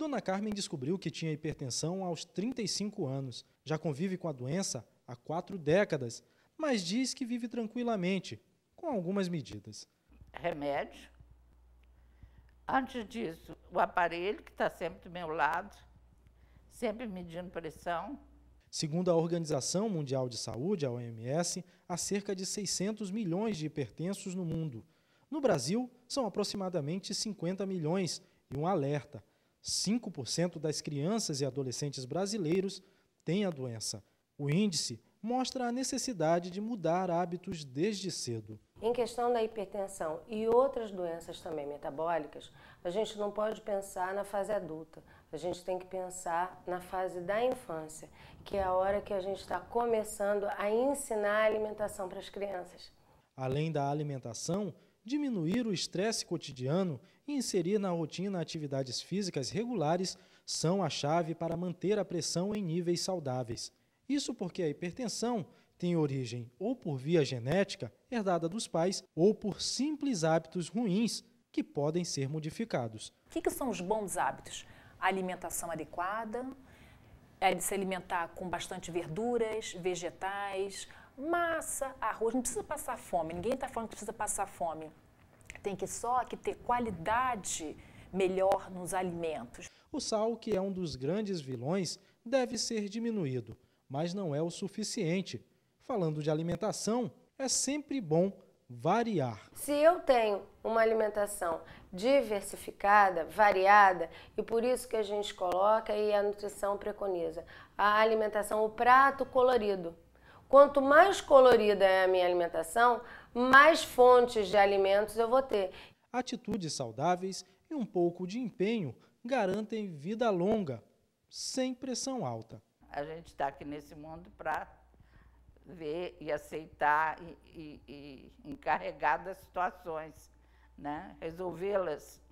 Dona Carmen descobriu que tinha hipertensão aos 35 anos. Já convive com a doença há quatro décadas, mas diz que vive tranquilamente, com algumas medidas. Remédio. Antes disso, o aparelho, que está sempre do meu lado, sempre medindo pressão. Segundo a Organização Mundial de Saúde, a OMS, há cerca de 600 milhões de hipertensos no mundo. No Brasil, são aproximadamente 50 milhões. E um alerta: 5% das crianças e adolescentes brasileiros têm a doença. O índice mostra a necessidade de mudar hábitos desde cedo. Em questão da hipertensão e outras doenças também metabólicas, a gente não pode pensar na fase adulta, a gente tem que pensar na fase da infância, que é a hora que a gente está começando a ensinar a alimentação para as crianças. Além da alimentação, diminuir o estresse cotidiano e inserir na rotina atividades físicas regulares são a chave para manter a pressão em níveis saudáveis. Isso porque a hipertensão tem origem ou por via genética, herdada dos pais, ou por simples hábitos ruins que podem ser modificados. O que, que são os bons hábitos? A alimentação adequada, é de se alimentar com bastante verduras, vegetais, massa, arroz. Não precisa passar fome, ninguém está falando que precisa passar fome. Tem que só que ter qualidade melhor nos alimentos. O sal, que é um dos grandes vilões, deve ser diminuído, mas não é o suficiente. Falando de alimentação, é sempre bom variar. Se eu tenho uma alimentação diversificada, variada, e por isso que a gente coloca e a nutrição preconiza, a alimentação, o prato colorido. Quanto mais colorida é a minha alimentação, mais fontes de alimentos eu vou ter. Atitudes saudáveis e um pouco de empenho garantem vida longa, sem pressão alta. A gente está aqui nesse mundo para ver e aceitar e, e, e encarregar das situações, né? resolvê-las